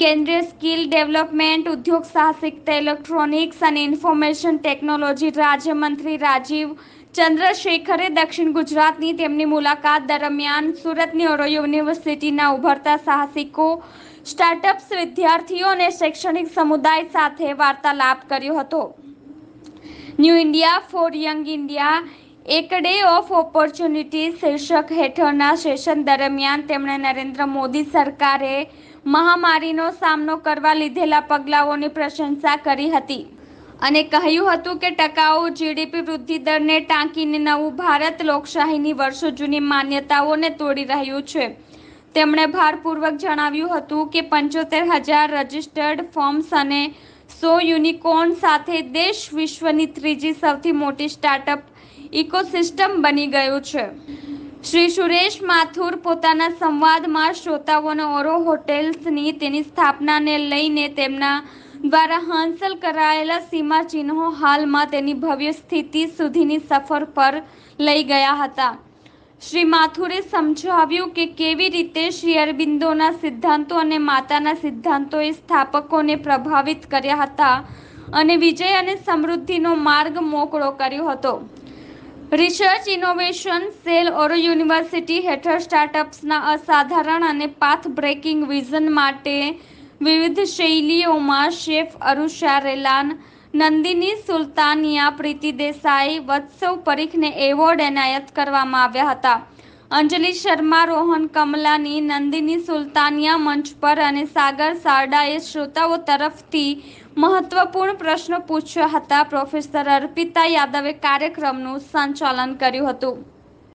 કેન્દ્રીય skill development ઉદ્યોગ સાહસિકતા ઇલેક્ટ્રોનિક્સ અને ઇન્ફોર્મેશન ટેકનોલોજી રાજ્યમંત્રી રાજીવ ચંદ્રશેખરે દક્ષિણ ગુજરાતની તેમની મુલાકાત દરમિયાન સુરતની ઓરો યુનિવર્સિટીના ઉભરતા સાહસિકો સ્ટાર્ટઅપ્સ વિદ્યાર્થીઓ અને શૈક્ષણિક સમુદાય સાથે વાર્તાલાપ કર્યો હતો new India for young India એક ડે ઓફ ઓપોર્ચ્યુનિટી શીર્ષક હેઠળના સેશન દરમિયાન તેમણે નરેન્દ્ર મોદી સરકારે મહામારીનો સામનો કરવા લીધેલા પગલાઓની પ્રશંસા કરી હતી અને કહ્યું હતું કે ટકાઉ જીડીપી વૃદ્ધિ દરને ટાંકીને નવું ભારત લોકશાહીની વર્ષો જૂની માન્યતાઓને તોડી રહ્યું છે તેમણે ભારપૂર્વક જણાવ્યું હતું કે પંચોતેર હજાર રજિસ્ટર્ડ ફોર્મ્સ અને સો યુનિકોર્ન સાથે દેશ વિશ્વની ત્રીજી સૌથી મોટી સ્ટાર્ટઅપ ઇકોસિસ્ટમ બની ગયું છે શ્રી સુરેશ માથુર પોતાના સંવાદમાં શ્રોતાઓને ઓરો હોટેલ્સની તેની સ્થાપનાને લઈને તેમના દ્વારા હાંસલ કરાયેલા સીમાચિહ્નો હાલમાં તેની ભવ્ય સ્થિતિ સુધીની સફર પર લઈ ગયા હતા શ્રી માથુરે સમજાવ્યું કે કેવી રીતે શ્રી અરબિંદોના સિદ્ધાંતો અને માતાના સિદ્ધાંતોએ સ્થાપકોને પ્રભાવિત કર્યા હતા અને વિજય અને સમૃદ્ધિનો માર્ગ મોકળો કર્યો હતો research innovation cell Auro university હેઠળ સ્ટાર્ટઅપ્સના અસાધારણ અને પાથ બ્રેકિંગ વિઝન માટે વિવિધ શૈલીઓમાં શેફ અરુષા રેલાન નંદિની સુલતાનિયા પ્રીતિ દેસાઈ વત્સવ પરીખને એવોર્ડ એનાયત કરવામાં આવ્યા હતા અંજલિ શર્મા રોહન કમલાની નંદિની સુલતાનિયા મંચ પર અને સાગર સારડાએ શ્રોતાઓ તરફથી મહત્વપૂર્ણ પ્રશ્નો પૂછ્યા હતા પ્રોફેસર અર્પિતા યાદવે કાર્યક્રમનું સંચાલન કર્યું હતું